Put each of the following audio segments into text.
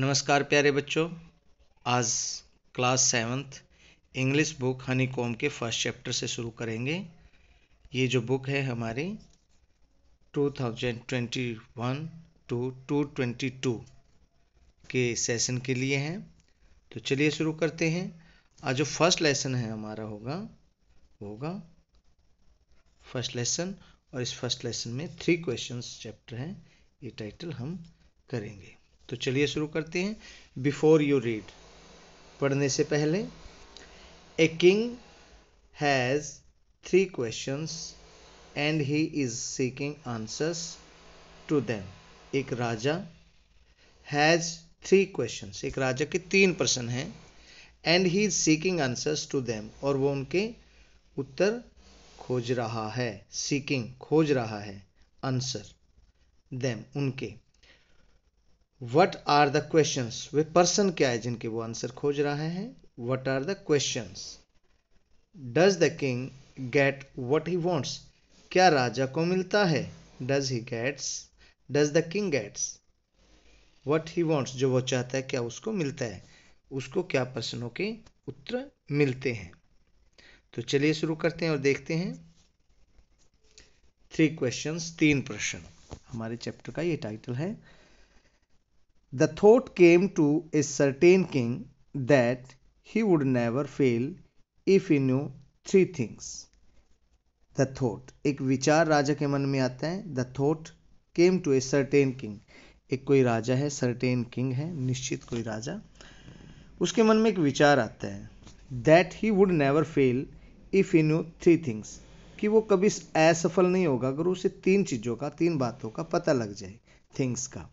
नमस्कार प्यारे बच्चों आज class seventh English book Honeycomb के फर्स्ट चैप्टर से शुरू करेंगे ये जो बुक है हमारी 2021 टू 222 के सेशन के लिए हैं तो चलिए शुरू करते हैं आज जो फर्स्ट लेसन है हमारा होगा होगा फर्स्ट लेसन और इस फर्स्ट लेसन में थ्री क्वेश्चंस चैप्टर हैं ये टाइटल हम करेंगे तो चलिए शुरू करते हैं बिफोर यू रीड पढ़ने से पहले a king has three question and he is seeking answers to them एक राजा हैज़ थ्री क्वेश्चन एक राजा के तीन प्रश्न हैं and he is seeking answers to them और वो उनके उत्तर खोज रहा है सीकिंग खोज रहा है आंसर दैम उनके वट आर द क्वेश्चन वे पर्सन क्या है जिनके वो आंसर खोज रहे हैं what are the question does the king get what he wants क्या राजा को मिलता है does he gets does the king gets what he wants जो वो चाहता है क्या उसको मिलता है उसको क्या प्रश्नों के उत्तर मिलते हैं तो चलिए शुरू करते हैं और देखते हैं थ्री क्वेश्चन तीन प्रश्न हमारे चैप्टर का ये टाइटल है The thought came to a certain king that he would never fail if he knew three things the thought एक विचार राजा के मन में आता है the thought came to a certain king एक कोई राजा है सर्टेन किंग है निश्चित कोई राजा उसके मन में एक विचार आता है that he would never fail if you knew three things कि वो कभी असफल नहीं होगा अगर उसे तीन चीज़ों का तीन बातों का पता लग जाए थिंग्स का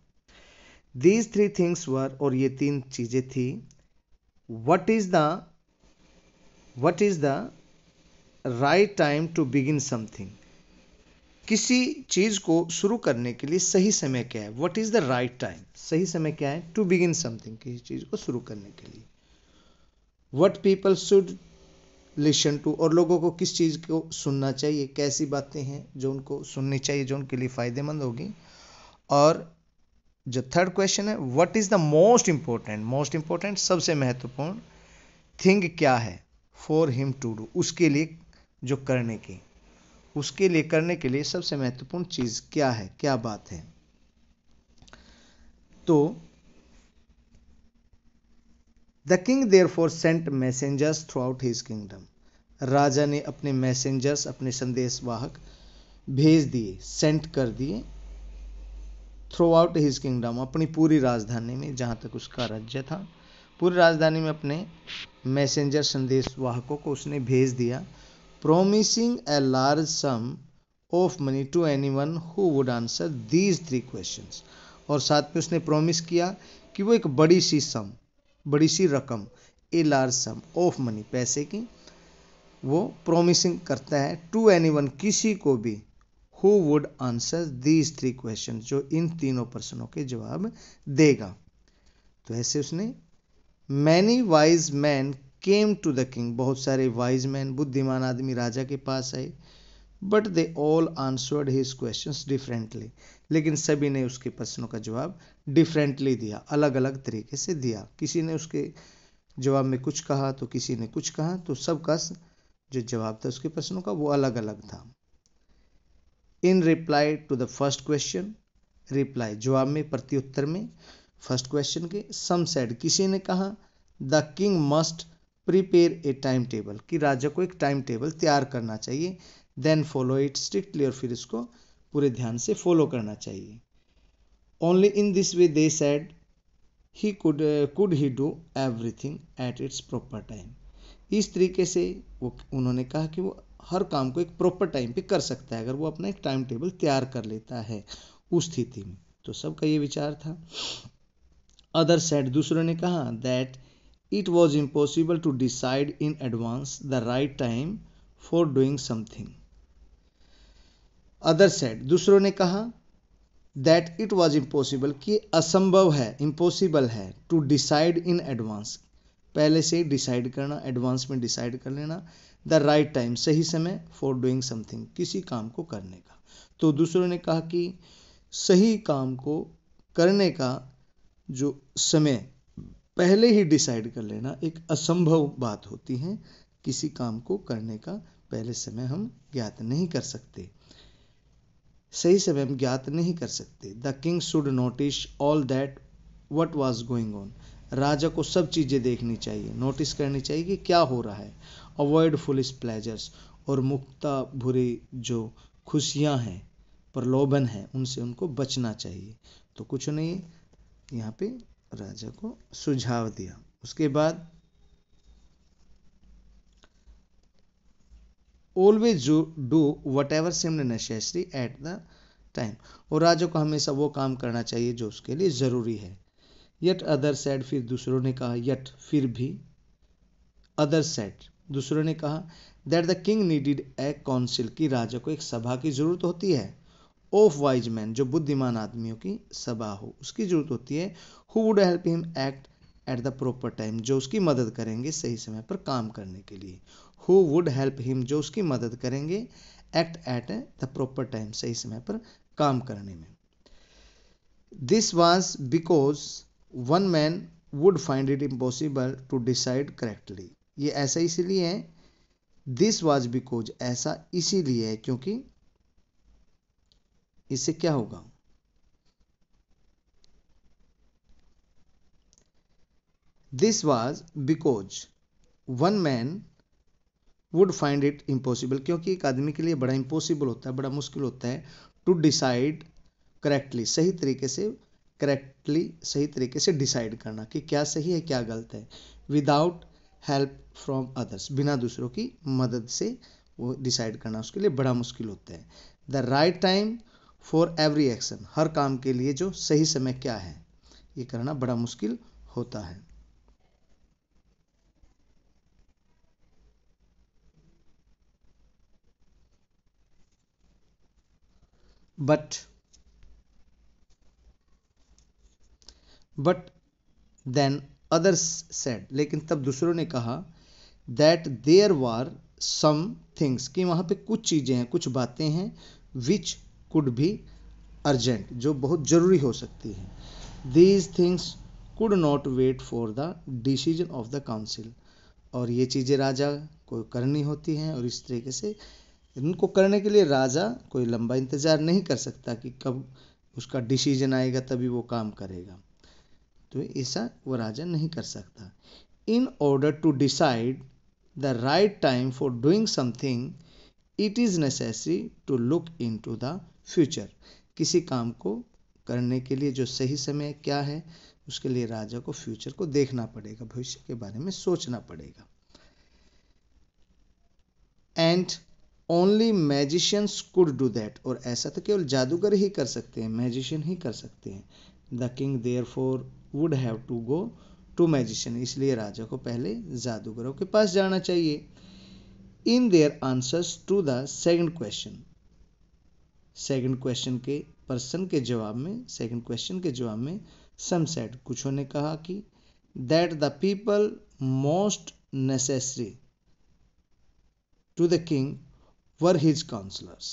दीज थ्री थिंग्स वर और ये तीन चीज़ें थी what is the what is the right time to begin something किसी चीज़ को शुरू करने के लिए सही समय क्या है what is the right time सही समय क्या है टू बिगिन समथिंग किसी चीज़ को शुरू करने के लिए what people should listen to और लोगों को किस चीज़ को सुनना चाहिए कैसी बातें हैं जो उनको सुननी चाहिए जो उनके लिए फ़ायदेमंद होगी और जो थर्ड क्वेश्चन है what is the most important most important सबसे महत्वपूर्ण थिंग क्या है फॉर हिम टू डू उसके लिए जो करने की उसके लिए करने के लिए सबसे महत्वपूर्ण चीज़ क्या है क्या बात है तो the king therefore sent messengers throughout his kingdom राजा ने अपने मैसेंजर्स अपने संदेशवाहक भेज दिए सेंट कर दिए थ्रू आउट हिज किंगडम अपनी पूरी राजधानी में जहाँ तक उसका राज्य था पूरी राजधानी में अपने मैसेंजर संदेश वाहकों को उसने भेज दिया promising a large sum of money to anyone who would answer these three question और साथ में उसने प्रोमिस किया कि वो एक बड़ी सी सम बड़ी सी रकम a large sum of money पैसे की वो प्रोमिसिंग करता है टू एनी वन किसी को भी who would answer these three question जो इन तीनों प्रश्नों के जवाब देगा तो ऐसे उसने many wise man came to the king बहुत सारे वाइज मैन बुद्धिमान आदमी राजा के पास आए but they all answered his question differently लेकिन सभी ने उसके प्रश्नों का जवाब डिफरेंटली दिया अलग अलग तरीके से दिया किसी ने उसके जवाब में कुछ कहा तो किसी ने कुछ कहा तो सबका जो जवाब था उसके प्रश्नों का वो अलग अलग था in reply to the first question reply जवाब में प्रत्युत्तर में फर्स्ट क्वेश्चन के सम सेड किसी ने कहा the king must prepare a time table कि राजा को एक टाइम टेबल तैयार करना चाहिए देन फॉलो इट स्ट्रिक्टली और फिर इसको पूरे ध्यान से फॉलो करना चाहिए only in this way they said he could could he do everything at its proper time इस तरीके से वो उन्होंने कहा कि वो हर काम को एक प्रॉपर टाइम पे कर सकता है अगर वो अपना एक टाइम टेबल तैयार कर लेता है उस स्थिति में तो सबका ये विचार था अदर सेट दूसरों ने कहा that it was impossible to decide in advance the right time for doing something other set दूसरों ने कहा दैट इट वॉज इम्पॉसिबल कि असंभव है इम्पॉसिबल है टू डिसाइड इन एडवांस पहले से डिसाइड करना एडवांस में डिसाइड कर लेना द राइट टाइम सही समय फॉर डूइंग समथिंग किसी काम को करने का तो दूसरों ने कहा कि सही काम को करने का जो समय पहले ही डिसाइड कर लेना एक असंभव बात होती है किसी काम को करने का पहले समय हम ज्ञात नहीं कर सकते सही समय हम ज्ञात नहीं कर सकते the king should notice all that what was going on राजा को सब चीज़ें देखनी चाहिए नोटिस करनी चाहिए कि क्या हो रहा है अवॉइड फुलिस प्लेजर्स और मुक्ता भुरी जो खुशियां हैं प्रलोभन है उनसे उनको बचना चाहिए तो कुछ नहीं यहाँ पे राजा को सुझाव दिया उसके बाद always do whatever seem necessary at the time और राजा को हमेशा वो काम करना चाहिए जो उसके लिए ज़रूरी है यट अदर सेट फिर दूसरों ने कहा यट फिर भी अदर सेट दूसरों ने कहा that the king needed a council की राजा को एक सभा की जरूरत होती है ऑफ वाइज मैन जो बुद्धिमान आदमियों की सभा हो उसकी जरूरत होती है who would help him act at the proper time जो उसकी मदद करेंगे सही समय पर काम करने के लिए हु वुड हेल्प हिम जो उसकी मदद करेंगे act at the proper time सही समय पर काम करने में this was because one man would find it impossible to decide correctly ये ऐसा इसीलिए है दिस वाज बिकॉज ऐसा इसीलिए है क्योंकि इससे क्या होगा this was because one man would find it impossible क्योंकि एक आदमी के लिए बड़ा इम्पॉसिबल होता है बड़ा मुश्किल होता है टू डिसाइड करेक्टली सही तरीके से करेक्टली सही तरीके से डिसाइड करना कि क्या सही है क्या गलत है विदाउट हेल्प फ्रॉम अदर्स बिना दूसरों की मदद से वो डिसाइड करना उसके लिए बड़ा मुश्किल होता है the right time for every action हर काम के लिए जो सही समय क्या है ये करना बड़ा मुश्किल होता है but but then others said लेकिन तब दूसरों ने कहा that there were some things कि वहाँ पे कुछ चीज़ें हैं कुछ बातें हैं विच कुड भी अर्जेंट जो बहुत ज़रूरी हो सकती हैं these things could not wait for the decision of the council और ये चीज़ें राजा को करनी होती हैं और इस तरीके से इनको करने के लिए राजा कोई लंबा इंतज़ार नहीं कर सकता कि कब उसका डिसीजन आएगा तभी वो काम करेगा तो ऐसा वो राजा नहीं कर सकता in order to decide the right time for doing something it is necessary to look into the future किसी काम को करने के लिए जो सही समय क्या है उसके लिए राजा को फ्यूचर को देखना पड़ेगा भविष्य के बारे में सोचना पड़ेगा and only magicians could do that और ऐसा तो केवल जादूगर ही कर सकते हैं मैजिशियन ही कर सकते हैं the king therefore would have to go to magician इसलिए राजा को पहले जादूगरों के पास जाना चाहिए in their answers to the second question second question के पर्सन के जवाब में सेकंड क्वेश्चन के जवाब में सेट कुछों ने कहा कि that the people most necessary to the king were his counsellors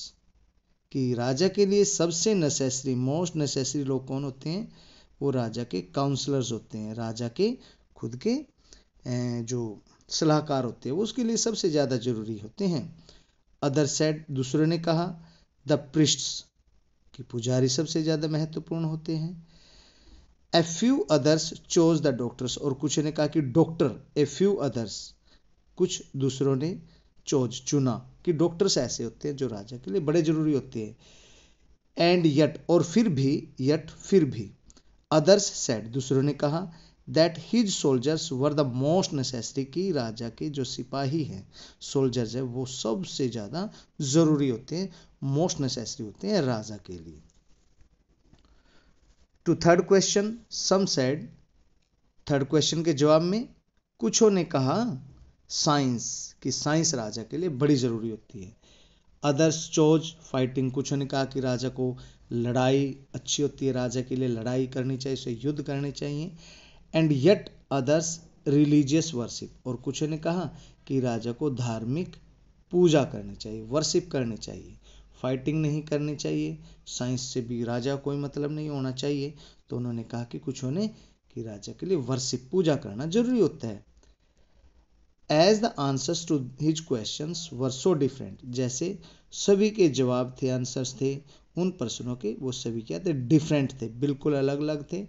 कि राजा के लिए सबसे नेसेसरी मोस्ट नेसेसरी लोग कौन होते हैं वो राजा के काउंसलर्स होते हैं राजा के खुद के जो सलाहकार होते हैं वो उसके लिए सबसे ज़्यादा जरूरी होते हैं अदर सेट दूसरे ने कहा द प्रिस्ट्स कि पुजारी सबसे ज़्यादा महत्वपूर्ण होते हैं a few others chose the doctors और कुछ ने कहा कि डॉक्टर ए फ्यू अदर्स कुछ दूसरों ने चोज चुना कि डॉक्टर्स ऐसे होते हैं जो राजा के लिए बड़े जरूरी होते हैं एंड यट और फिर भी यट फिर भी अदर्स सेड दूसरों ने कहा that his soldiers were the most necessary कि राजा के जो सिपाही हैं सोल्जर्स है वो सबसे ज़्यादा ज़रूरी होते हैं मोस्ट नेसेसरी होते हैं राजा के लिए to third question some said third question के जवाब में कुछों ने कहा साइंस कि साइंस राजा के लिए बड़ी ज़रूरी होती है अदर्स चोज फाइटिंग कुछों ने कहा कि राजा को लड़ाई अच्छी होती है राजा के लिए लड़ाई करनी चाहिए उसे युद्ध करने चाहिए and yet others religious worship और कुछ ने कहा कि राजा को धार्मिक पूजा करनी चाहिए वर्शिप करनी चाहिए फाइटिंग नहीं करनी चाहिए साइंस से भी राजा कोई मतलब नहीं होना चाहिए तो उन्होंने कहा कि कुछ ने कि राजा के लिए वर्शिप पूजा करना जरूरी होता है as the answers to his question were so different जैसे सभी के जवाब थे आंसर्स थे उन प्रश्नों के वो सभी क्या थे डिफरेंट थे बिल्कुल अलग अलग थे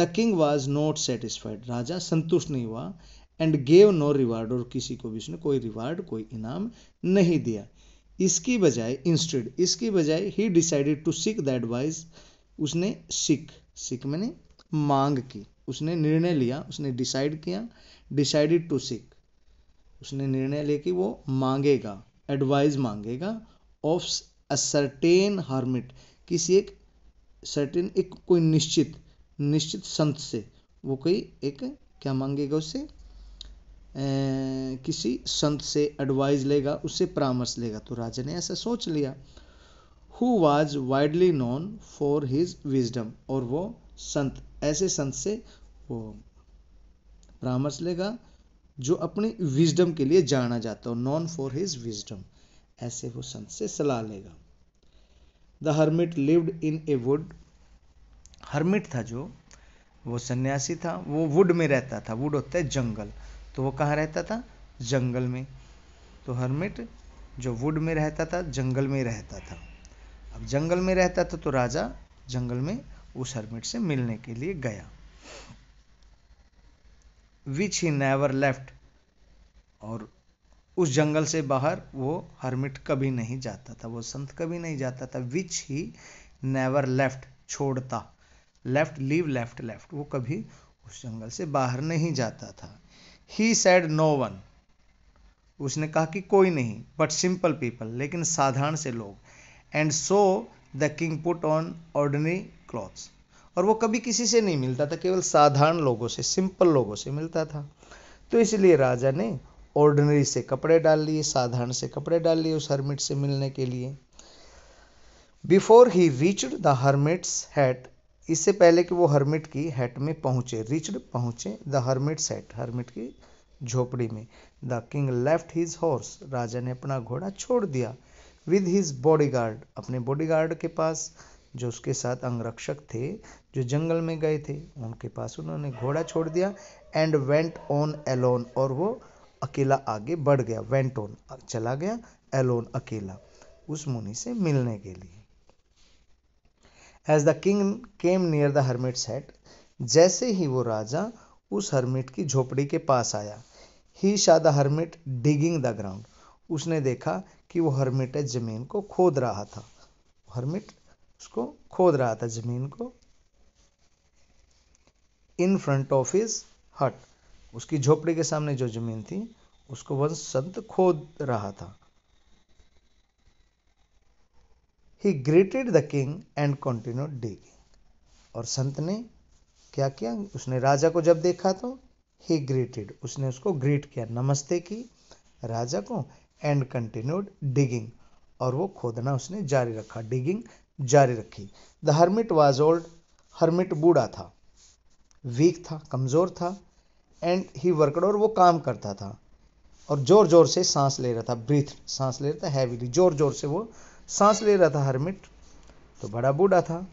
the king was not satisfied राजा संतुष्ट नहीं हुआ एंड गेव नो रिवार्ड और किसी को भी उसने कोई रिवार्ड कोई इनाम नहीं दिया इसकी बजाय इंस्टेड इसकी बजाय ही decided to seek the advice उसने सिख सिख मैंने मांग की उसने निर्णय लिया उसने डिसाइड किया डिसाइडेड टू सीक उसने निर्णय लिया कि वो मांगेगा एडवाइस मांगेगा ऑफ अ सर्टेन हार्मिट किसी एक सर्टेन एक कोई निश्चित निश्चित संत से वो कोई एक क्या मांगेगा उससे किसी संत से एडवाइस लेगा उससे परामर्श लेगा तो राजा ने ऐसा सोच लिया who was widely known for his wisdom और वो संत ऐसे संत से वो परामर्श लेगा जो अपने विजडम के लिए जाना जाता हो नॉन फॉर हिज विजडम ऐसे वो संत से सलाह लेगा the hermit lived in a wood hermit था जो वो सन्यासी था वो वुड में रहता था वुड होता है जंगल तो वो कहाँ रहता था जंगल में तो हर्मिट जो वुड में रहता था जंगल में रहता था अब जंगल में रहता था तो राजा जंगल में उस हर्मिट से मिलने के लिए गया विच ही नेवर लेफ्ट और उस जंगल से बाहर वो हर्मिट कभी नहीं जाता था वो संत कभी नहीं जाता था विच ही नेवर लेफ्ट छोड़ता लेफ्ट लीव लेफ्ट लेफ्ट वो कभी उस जंगल से बाहर नहीं जाता था ही सैड नो वन उसने कहा कि कोई नहीं बट सिंपल पीपल लेकिन साधारण से लोग and so the king put on ordinary clothes और वो कभी किसी से नहीं मिलता था केवल साधारण लोगों से सिंपल लोगों से मिलता था तो इसलिए राजा ने ऑर्डनरी से कपड़े डाल लिए साधारण से कपड़े डाल लिए उस हर्मिट से मिलने के लिए before he reached the hermit's hut इससे पहले कि वो हर्मिट की हैट में पहुंचे रीच्ड पहुंचे द हर्मिट्स हैट हर्मिट की झोपड़ी में the king left his horse राजा ने अपना घोड़ा छोड़ दिया विद हिज गार्ड अपने गार्ड के पास जो उसके साथ अंगरक्षक थे जो जंगल में गए थे उनके पास उन्होंने घोड़ा छोड़ दिया एंड वेंट ऑन एलोन और वो अकेला आगे बढ़ गया वेंट ऑन चला गया एलोन अकेला उस मुनि से मिलने के लिए as the king came near the hermit sat जैसे ही वो राजा उस हर्मिट की झोपड़ी के पास आया he saw the hermit digging the ground उसने देखा कि वो हर्मिट जमीन को खोद रहा था हर्मिट उसको खोद रहा था जमीन को इन फ्रंट ऑफ हिज हट उसकी झोपड़ी के सामने जो जमीन थी उसको वह संत खोद रहा था he greeted the king and continue digging और संत ने क्या किया उसने राजा को जब देखा तो ही ग्रेटेड उसने उसको ग्रेट किया नमस्ते की राजा को एंड कंटिन्यूड डिगिंग और वो खोदना उसने जारी रखा डिगिंग जारी रखी the hermit was old hermit बूढ़ा था वीक था कमज़ोर था एंड ही वर्कड और वो काम करता था और ज़ोर ज़ोर से सांस ले रहा था ब्रीथ सांस ले रहा था हैवीली ज़ोर ज़ोर से वो सांस ले रहा था हरमिट तो बड़ा बूढ़ा था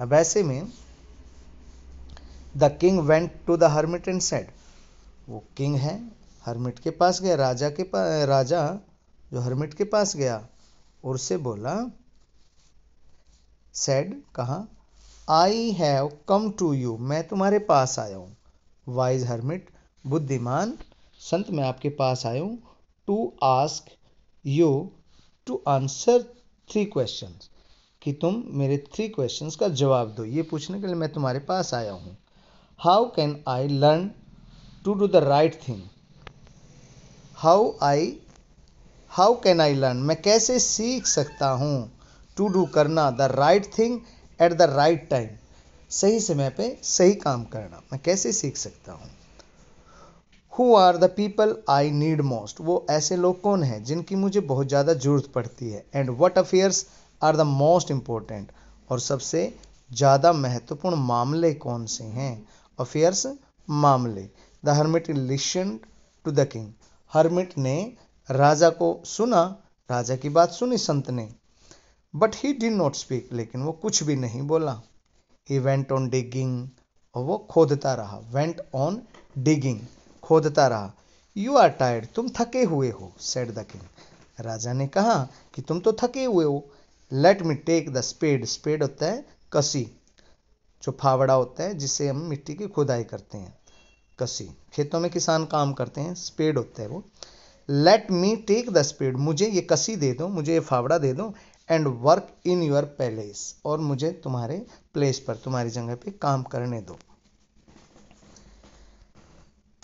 अब ऐसे में the king went to the hermit and said वो किंग है हरमिट के पास गया राजा के पास राजा जो हरमिट के पास गया और से बोला सेड कहा I have come to you मैं तुम्हारे पास आया हूँ वाइज हर्मिट बुद्धिमान संत मैं आपके पास आया हूँ to ask you to answer three question कि तुम मेरे थ्री क्वेश्चन का जवाब दो ये पूछने के लिए मैं तुम्हारे पास आया हूँ how can I learn to do the right thing how I how can I learn मैं कैसे सीख सकता हूँ टू डू करना the right thing at the right time सही समय पे सही काम करना मैं कैसे सीख सकता हूँ who are the people I need most वो ऐसे लोग कौन हैं जिनकी मुझे बहुत ज़्यादा जरूरत पड़ती है and what affairs are the most important और सबसे ज़्यादा महत्वपूर्ण मामले कौन से हैं अफेयर्स मामले the hermit listen to the king hermit ने राजा को सुना राजा की बात सुनी संत ने बट ही डिन नॉट स्पीक लेकिन वो कुछ भी नहीं बोला ही वेंट ऑन डिगिंग और वो खोदता रहा वेंट ऑन डिगिंग खोदता रहा यू आर टायर्ड तुम थके हुए हो सेड द किंग राजा ने कहा कि तुम तो थके हुए हो let me take the spade spade होता है कसी जो फावड़ा होता है जिससे हम मिट्टी की खुदाई करते हैं कसी खेतों में किसान काम करते हैं स्पेड होता है वो let me take the spade मुझे ये कसी दे दो मुझे ये फावड़ा दे दो and work in your palace और मुझे तुम्हारे प्लेस पर तुम्हारी जगह पे काम करने दो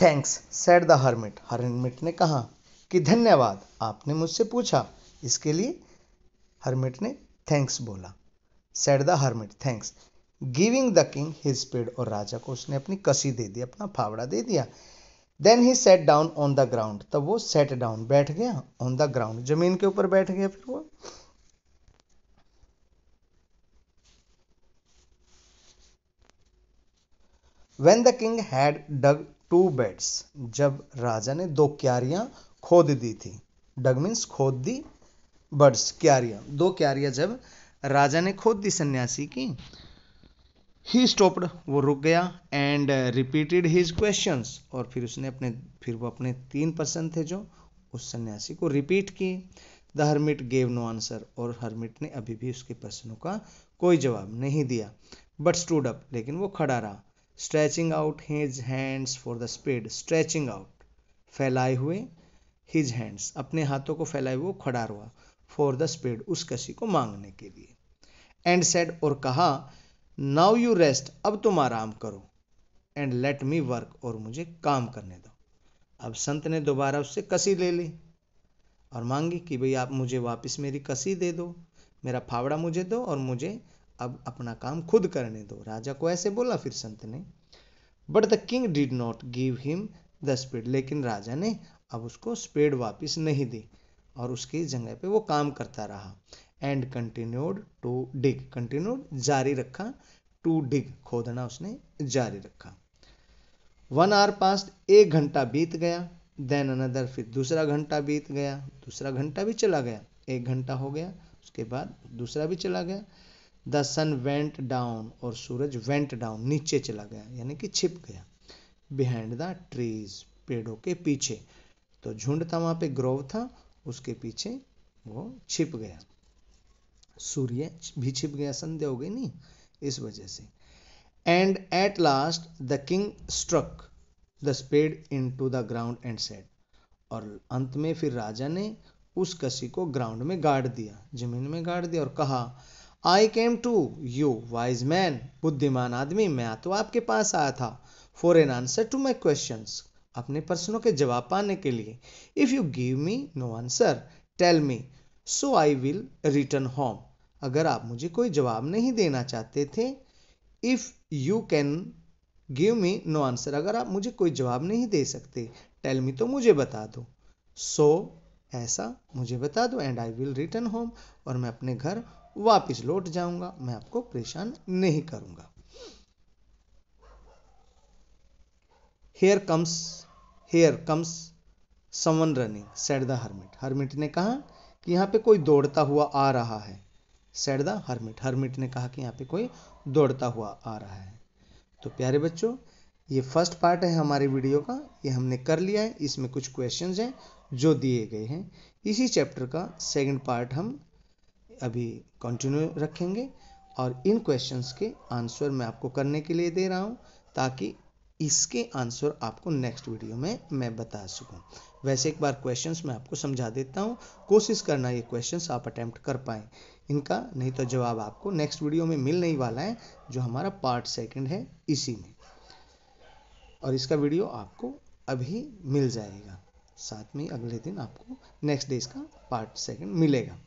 thanks said the hermit hermit ने कहा कि धन्यवाद आपने मुझसे पूछा इसके लिए हर्मिट ने थैंक्स बोला said the hermit thanks giving the king his spade और राजा को उसने अपनी कसी दे दी अपना फावड़ा दे दिया then he sat down on the ground तब वो सेट डाउन बैठ गया ऑन द ग्राउंड जमीन के ऊपर बैठ गया फिर वो when the king had dug two beds जब राजा ने दो क्यारियां खोद दी थी डग मीन्स खोद दी बर्ड्स क्यारियां दो क्यारियां जब राजा ने खोद दी सन्यासी की ही स्टॉप्ड वो रुक गया एंड रिपीटेड हिज क्वेश्चन और फिर उसने अपने फिर वो अपने तीन पर्सन थे जो उस सन्यासी को रिपीट किए the hermit gave no answer और हर्मिट ने अभी भी उसके प्रश्नों का कोई जवाब नहीं दिया बट स्टूड अप लेकिन वो खड़ा रहा stretching out his hands for the spade stretching out फैलाए हुए हिज हैंड्स अपने हाथों को फैलाए हुए खड़ा हुआ फॉर द स्पीड उस कसी को मांगने के लिए एंड सेड और कहा नाउ यू रेस्ट अब तुम आराम करो एंड लेट मी वर्क और मुझे काम करने दो अब संत ने दोबारा उससे कसी ले ली और मांगी कि भाई आप मुझे वापस मेरी कसी दे दो मेरा फावड़ा मुझे दो और मुझे अब अपना काम खुद करने दो राजा को ऐसे बोला फिर संत ने but the king did not give him the spade लेकिन राजा ने अब उसको स्पेड वापस नहीं दी और उसकी जगह पे वो काम करता रहा and continued to dig continued जारी रखा टू डिग खोदना उसने जारी रखा वन आवर पास एक घंटा बीत गया देन अनदर फिर दूसरा घंटा बीत गया दूसरा घंटा भी चला गया एक घंटा हो गया उसके बाद दूसरा भी चला गया द सन वेंट डाउन और सूरज वेंट डाउन नीचे चला गया यानी कि छिप गया बिहाइंड द ट्रीज पेड़ों के पीछे तो झुंड था वहां पे ग्रोव था उसके पीछे वो छिप गया सूर्य भी छिप गया संध्या हो गई नहीं इस वजह से and at last the king struck the spade into the ground and sat और अंत में फिर राजा ने उस कसी को ग्राउंड में गाड़ दिया जमीन में गाड़ दिया और कहा I came to you wise man बुद्धिमान आदमी मैं तो आपके पास आया था for an answer to my question अपने प्रश्नों के जवाब पाने के लिए if you give me no answer tell me so I will return home अगर आप मुझे कोई जवाब नहीं देना चाहते थे if you can give me no answer अगर आप मुझे कोई जवाब नहीं दे सकते टेल मी तो मुझे बता दो सो so, ऐसा मुझे बता दो and I will return home और मैं अपने घर वापिस लौट जाऊंगा मैं आपको परेशान नहीं करूंगा here comes here comes someone running said the hermit hermit ने कहा कि यहां पे कोई दौड़ता हुआ आ रहा है सेट द हर्मिट हर्मिट ने कहा कि यहाँ पे कोई दौड़ता हुआ आ रहा है तो प्यारे बच्चों ये फर्स्ट पार्ट है हमारे वीडियो का ये हमने कर लिया है इसमें कुछ क्वेश्चंस हैं जो दिए गए हैं इसी चैप्टर का सेकंड पार्ट हम अभी कंटिन्यू रखेंगे और इन क्वेश्चंस के आंसर मैं आपको करने के लिए दे रहा हूँ ताकि इसके आंसर आपको नेक्स्ट वीडियो में मैं बता सकूं वैसे एक बार क्वेश्चंस मैं आपको समझा देता हूं कोशिश करना ये क्वेश्चंस आप अटैम्प्ट कर पाए इनका नहीं तो जवाब आपको नेक्स्ट वीडियो में मिल नहीं वाला है जो हमारा पार्ट सेकेंड है इसी में और इसका वीडियो आपको अभी मिल जाएगा साथ में अगले दिन आपको नेक्स्ट डे इसका पार्ट सेकंड मिलेगा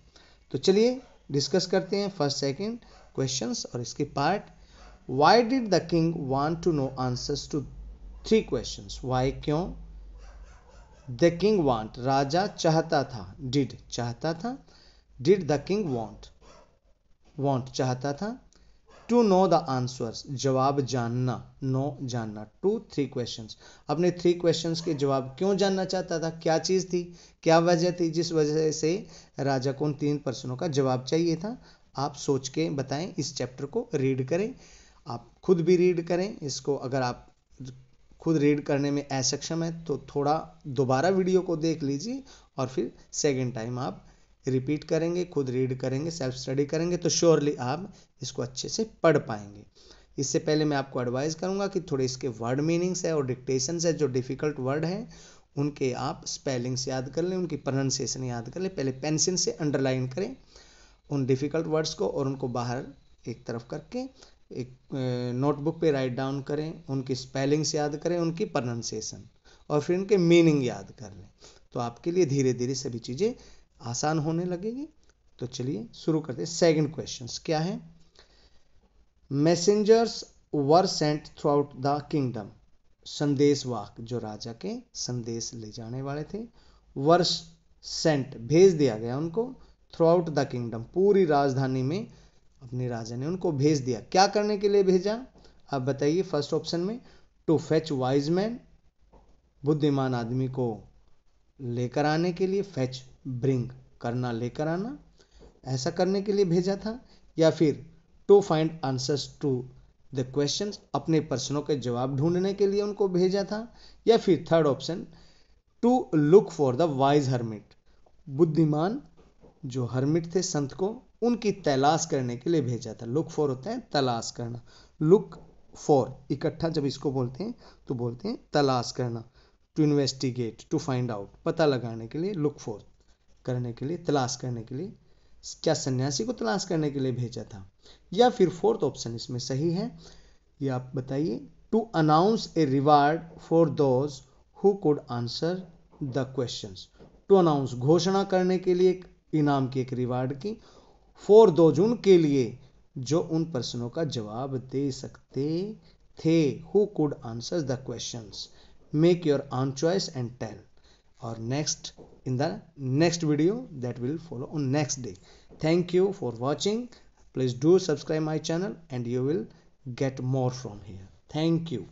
तो चलिए डिस्कस करते हैं फर्स्ट सेकंड क्वेश्चंस और इसके part why did the king want to know answers to three questions why क्यों द किंग वांट राजा चाहता था डिड चाहता था did the king want want चाहता था टू नो द आंसर्स जवाब जानना नो जानना टू थ्री क्वेश्चन अपने थ्री क्वेश्चन के जवाब क्यों जानना चाहता था क्या चीज़ थी क्या वजह थी जिस वजह से राजा को उन तीन प्रश्नों का जवाब चाहिए था आप सोच के बताएं इस चैप्टर को रीड करें आप खुद भी रीड करें इसको अगर आप खुद रीड करने में असक्षम है तो थोड़ा दोबारा वीडियो को देख लीजिए और फिर सेकेंड टाइम आप रिपीट करेंगे खुद रीड करेंगे सेल्फ स्टडी करेंगे तो श्योरली आप इसको अच्छे से पढ़ पाएंगे इससे पहले मैं आपको एडवाइस करूंगा कि थोड़े इसके वर्ड मीनिंग्स है और डिक्टेशन है जो डिफ़िकल्ट वर्ड हैं उनके आप स्पेलिंग्स याद कर लें उनकी प्रोनाउंसिएशन याद कर लें पहले पेंसिल से अंडरलाइन करें उन डिफ़िकल्ट वर्ड्स को और उनको बाहर एक तरफ करके एक नोटबुक पे राइट डाउन करें उनकी स्पेलिंग्स याद करें उनकी प्रोनाउंसिएशन और फिर उनके मीनिंग याद कर लें तो आपके लिए धीरे धीरे सभी चीज़ें आसान होने लगेगी तो चलिए शुरू करते हैं सेकंड क्वेश्चन क्या है messengers were sent throughout the kingdom संदेशवाहक जो राजा के संदेश ले जाने वाले थे वर्ष सेंट भेज दिया गया उनको थ्रू आउट द किंगडम पूरी राजधानी में अपने राजा ने उनको भेज दिया क्या करने के लिए भेजा आप बताइए फर्स्ट ऑप्शन में टू फैच वाइज मैन बुद्धिमान आदमी को लेकर आने के लिए फैच ब्रिंग करना लेकर आना ऐसा करने के लिए भेजा था या फिर to find answers to the question अपने प्रश्नों के जवाब ढूंढने के लिए उनको भेजा था या फिर third option to look for the wise hermit बुद्धिमान जो हर्मिट थे संत को उनकी तलाश करने के लिए भेजा था लुक फॉर होता है तलाश करना लुक फॉर इकट्ठा जब इसको बोलते हैं तो बोलते हैं तलाश करना to investigate to find out पता लगाने के लिए लुक फॉर करने के लिए तलाश करने के लिए क्या सन्यासी को तलाश करने के लिए भेजा था या फिर फोर्थ ऑप्शन इसमें सही है ये आप बताइए to announce a reward for those who could answer the question to announce घोषणा करने के लिए एक इनाम की एक रिवार्ड की फॉर दोज उनके लिए जो उन प्रश्नों का जवाब दे सकते थे who could answer the question make your own choice and tell और next in the next video that will follow on next day thank you for watching please do subscribe my channel and you will get more from here thank you